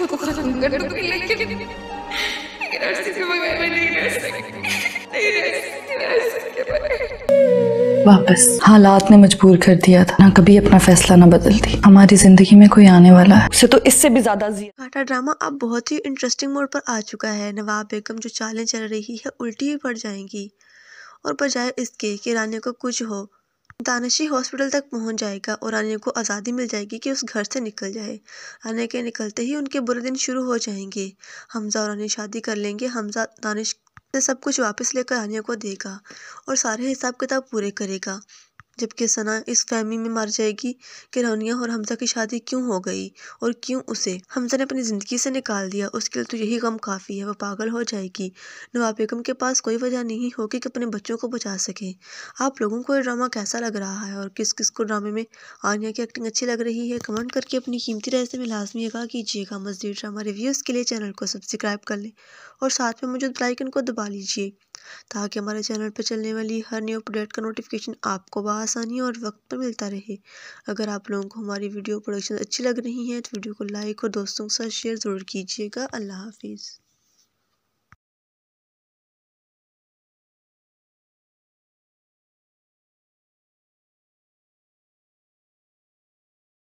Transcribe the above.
खुद को खत्म कर दूंगी लेकिन वापस हालात ने मजबूर कर दिया था ना कभी अपना फैसला ना बदलती हमारी जिंदगी में कोई आने वाला है उसे तो इससे भी ज्यादा काटा ड्रामा अब बहुत ही इंटरेस्टिंग मोड पर आ चुका है नवाब बेगम जो चालें चल रही है उल्टी ही पड़ जाएंगी और बजाय इसके कि रानी को कुछ हो दानशी हॉस्पिटल तक पहुंच जाएगा और आने को आज़ादी मिल जाएगी कि उस घर से निकल जाए आने के निकलते ही उनके बुरे दिन शुरू हो जाएंगे हमज़ा और आने शादी कर लेंगे हमज़ा दानिश से सब कुछ वापस लेकर आने को देगा और सारे हिसाब किताब पूरे करेगा जबकि सना इस फहमी में मर जाएगी कि रानिया और हमजा की शादी क्यों हो गई और क्यों उसे हमजा ने अपनी ज़िंदगी से निकाल दिया उसके लिए तो यही गम काफ़ी है वह पागल हो जाएगी नवाब बेगम के पास कोई वजह नहीं होगी कि अपने बच्चों को बचा सके आप लोगों को यह ड्रामा कैसा लग रहा है और किस किस को ड्रामे में आनिया की एक्टिंग अच्छी लग रही है कमेंट करके अपनी कीमती रास्ते में लाजमी आगा कीजिएगा मजदूर ड्रामा रिव्यूज़ के लिए चैनल को सब्सक्राइब कर लें और साथ में मुझे बेलाइकन को दबा लीजिए ताकि हमारे चैनल पर चलने वाली हर न्यू अपडेट का नोटिफिकेशन आपको बसानी और वक्त पर मिलता रहे अगर आप लोगों को हमारी वीडियो प्रोडक्शन अच्छी लग रही है तो वीडियो को लाइक और दोस्तों के साथ शेयर ज़रूर कीजिएगा अल्लाह हाफिज़